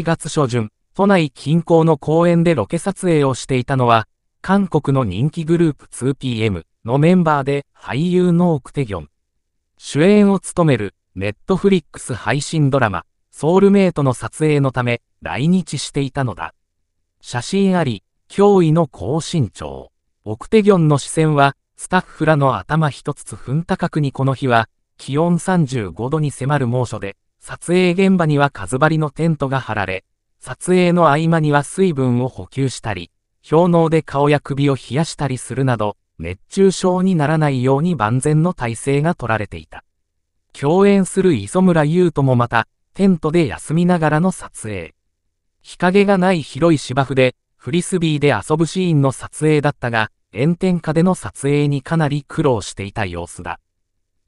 7月初旬、都内近郊の公園でロケ撮影をしていたのは、韓国の人気グループ 2PM のメンバーで俳優のオクテギョン。主演を務めるネットフリックス配信ドラマ、ソウルメイトの撮影のため来日していたのだ。写真あり、驚異の高身長。オクテギョンの視線は、スタッフらの頭一つつ踏ん高くにこの日は、気温35度に迫る猛暑で、撮影現場には数張りのテントが張られ、撮影の合間には水分を補給したり、氷嚢で顔や首を冷やしたりするなど、熱中症にならないように万全の体制が取られていた。共演する磯村優斗もまた、テントで休みながらの撮影。日陰がない広い芝生で、フリスビーで遊ぶシーンの撮影だったが、炎天下での撮影にかなり苦労していた様子だ。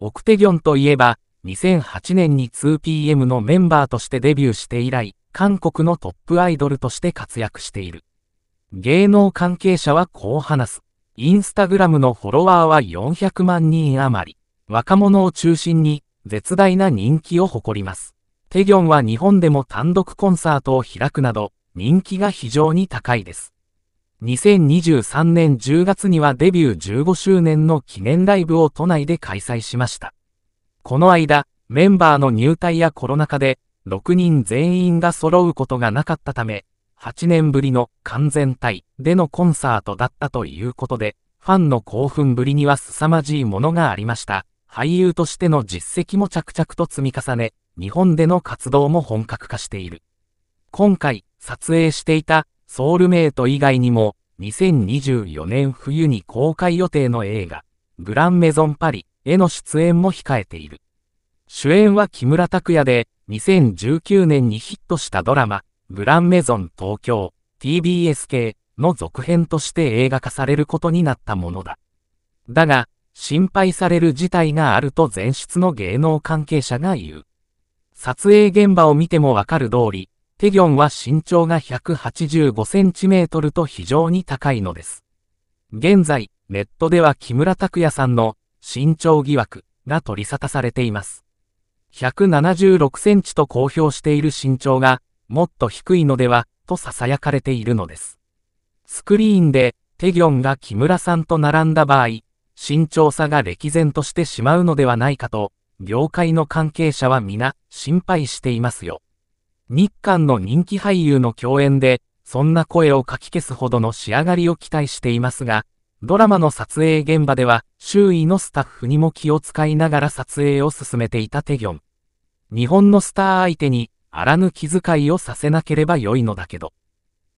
オクテギョンといえば、2008年に 2PM のメンバーとしてデビューして以来、韓国のトップアイドルとして活躍している。芸能関係者はこう話す。インスタグラムのフォロワーは400万人余り。若者を中心に絶大な人気を誇ります。テギョンは日本でも単独コンサートを開くなど、人気が非常に高いです。2023年10月にはデビュー15周年の記念ライブを都内で開催しました。この間、メンバーの入隊やコロナ禍で、6人全員が揃うことがなかったため、8年ぶりの完全体でのコンサートだったということで、ファンの興奮ぶりには凄まじいものがありました。俳優としての実績も着々と積み重ね、日本での活動も本格化している。今回、撮影していたソウルメイト以外にも、2024年冬に公開予定の映画、グランメゾンパリへの出演も控えている。主演は木村拓哉で、2019年にヒットしたドラマ、グランメゾン東京、TBS 系の続編として映画化されることになったものだ。だが、心配される事態があると前出の芸能関係者が言う。撮影現場を見てもわかる通り、テギョンは身長が185センチメートルと非常に高いのです。現在、ネットでは木村拓哉さんの身長疑惑が取り沙汰されています。176センチと公表している身長が、もっと低いのでは、と囁かれているのです。スクリーンで、テギョンが木村さんと並んだ場合、身長差が歴然としてしまうのではないかと、業界の関係者は皆心配していますよ。日韓の人気俳優の共演で、そんな声をかき消すほどの仕上がりを期待していますが、ドラマの撮影現場では、周囲のスタッフにも気を使いながら撮影を進めていたテギョン。日本のスター相手に、あらぬ気遣いをさせなければ良いのだけど。